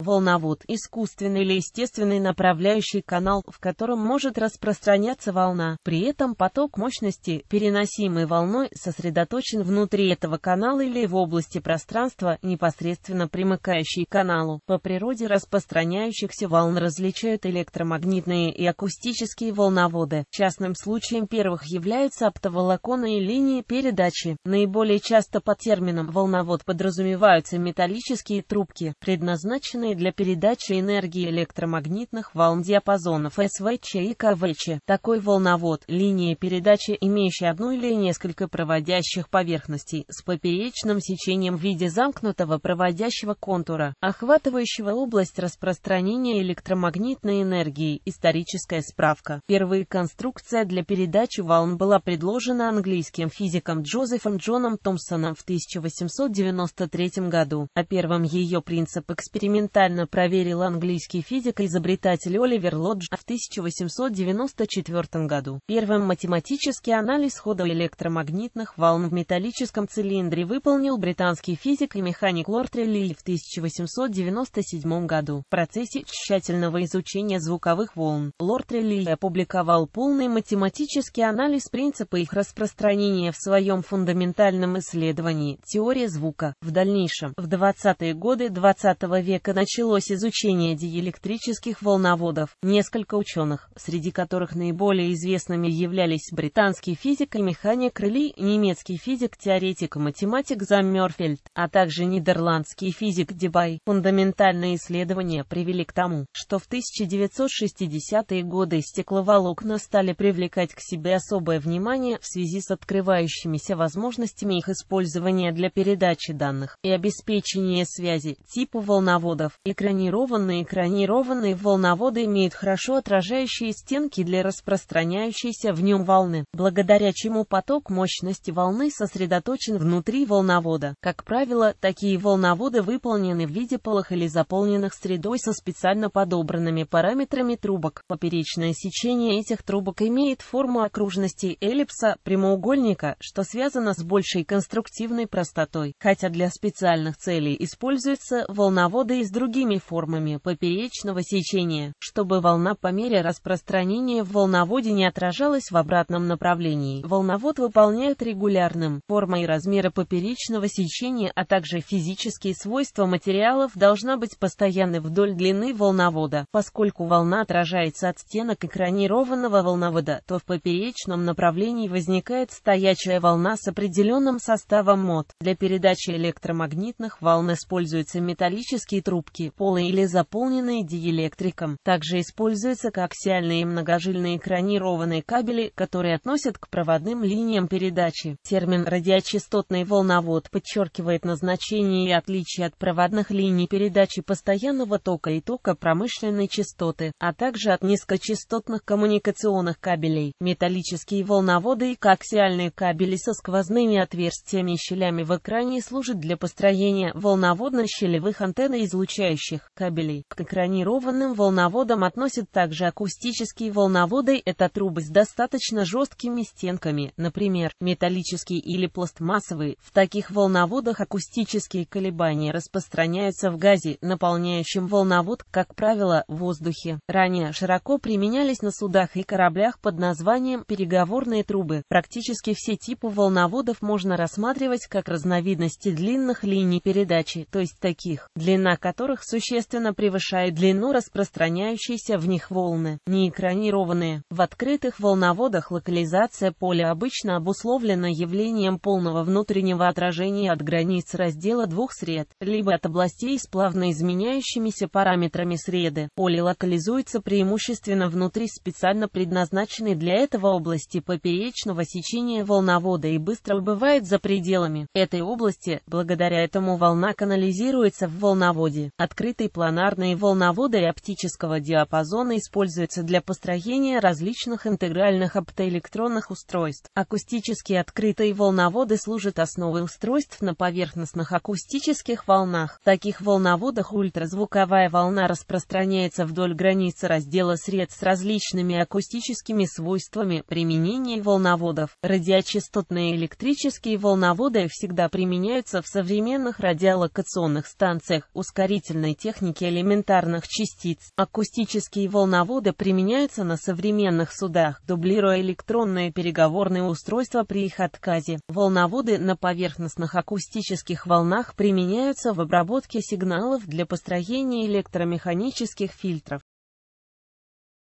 Волновод – искусственный или естественный направляющий канал, в котором может распространяться волна. При этом поток мощности, переносимый волной, сосредоточен внутри этого канала или в области пространства, непосредственно примыкающей к каналу. По природе распространяющихся волн различают электромагнитные и акустические волноводы. Частным случаем первых являются оптоволоконные линии передачи. Наиболее часто под термином «волновод» подразумеваются металлические трубки, предназначенные оборудование для передачи энергии электромагнитных волн диапазонов СВЧ и КВЧ. Такой волновод – линия передачи, имеющая одну или несколько проводящих поверхностей с поперечным сечением в виде замкнутого проводящего контура, охватывающего область распространения электромагнитной энергии. Историческая справка. Первая конструкция для передачи волн была предложена английским физиком Джозефом Джоном Томпсоном в 1893 году. а первым ее принцип эксперимента детально проверил английский физик и изобретатель Оливер Лодж в 1894 году. Первым математический анализ хода электромагнитных волн в металлическом цилиндре выполнил британский физик и механик Лорд Релли в 1897 году. В процессе тщательного изучения звуковых волн Лорд Релли опубликовал полный математический анализ принципа их распространения в своем фундаментальном исследовании «Теория звука». В дальнейшем, в 20-е годы 20 века начали началось изучение диэлектрических волноводов. Несколько ученых, среди которых наиболее известными являлись британский физик и механик Релли, немецкий физик-теоретик и математик Заммерфельд, а также нидерландский физик Дебай, фундаментальные исследования привели к тому, что в 1960-е годы стекловолокна стали привлекать к себе особое внимание в связи с открывающимися возможностями их использования для передачи данных и обеспечения связи типа волноводов. Экранированные экранированные волноводы имеют хорошо отражающие стенки для распространяющейся в нем волны, благодаря чему поток мощности волны сосредоточен внутри волновода. Как правило, такие волноводы выполнены в виде полых или заполненных средой со специально подобранными параметрами трубок. Поперечное сечение этих трубок имеет форму окружности эллипса, прямоугольника, что связано с большей конструктивной простотой, хотя для специальных целей используются волноводы из других другими формами поперечного сечения, чтобы волна по мере распространения в волноводе не отражалась в обратном направлении. Волновод выполняет регулярным. Форма и размеры поперечного сечения, а также физические свойства материалов должна быть постоянной вдоль длины волновода. Поскольку волна отражается от стенок экранированного волновода, то в поперечном направлении возникает стоячая волна с определенным составом мод. Для передачи электромагнитных волн используются металлические трубки клетки, полые или заполненные диэлектриком. Также используются коаксиальные и многожильные экранированные кабели, которые относят к проводным линиям передачи. Термин «радиочастотный волновод» подчеркивает назначение и отличие от проводных линий передачи постоянного тока и тока промышленной частоты, а также от низкочастотных коммуникационных кабелей. Металлические волноводы и коаксиальные кабели со сквозными отверстиями и щелями в экране служат для построения волноводно-щелевых антенн и излучают направляющих кабелей. К экранированным волноводам относят также акустические волноводы. Это трубы с достаточно жесткими стенками, например, металлические или пластмассовые. В таких волноводах акустические колебания распространяются в газе, наполняющем волновод, как правило, в воздухе. Ранее широко применялись на судах и кораблях под названием переговорные трубы. Практически все типы волноводов можно рассматривать как разновидности длинных линий передачи, то есть таких, длина которых которых существенно превышает длину распространяющейся в них волны, не экранированные. В открытых волноводах локализация поля обычно обусловлена явлением полного внутреннего отражения от границ раздела двух сред, либо от областей с плавно изменяющимися параметрами среды. Поле локализуется преимущественно внутри специально предназначенной для этого области поперечного сечения волновода и быстро бывает за пределами этой области, благодаря этому волна канализируется в волноводе. Открытые планарный волноводы оптического диапазона используются для построения различных интегральных оптоэлектронных устройств. Акустические открытые волноводы служат основой устройств на поверхностных акустических волнах. В таких волноводах ультразвуковая волна распространяется вдоль границы раздела сред с различными акустическими свойствами применения волноводов. Радиочастотные электрические волноводы всегда применяются в современных радиолокационных станциях, Ускорить вычислительной техники элементарных частиц. Акустические волноводы применяются на современных судах, дублируя электронные переговорные устройства при их отказе. Волноводы на поверхностных акустических волнах применяются в обработке сигналов для построения электромеханических фильтров.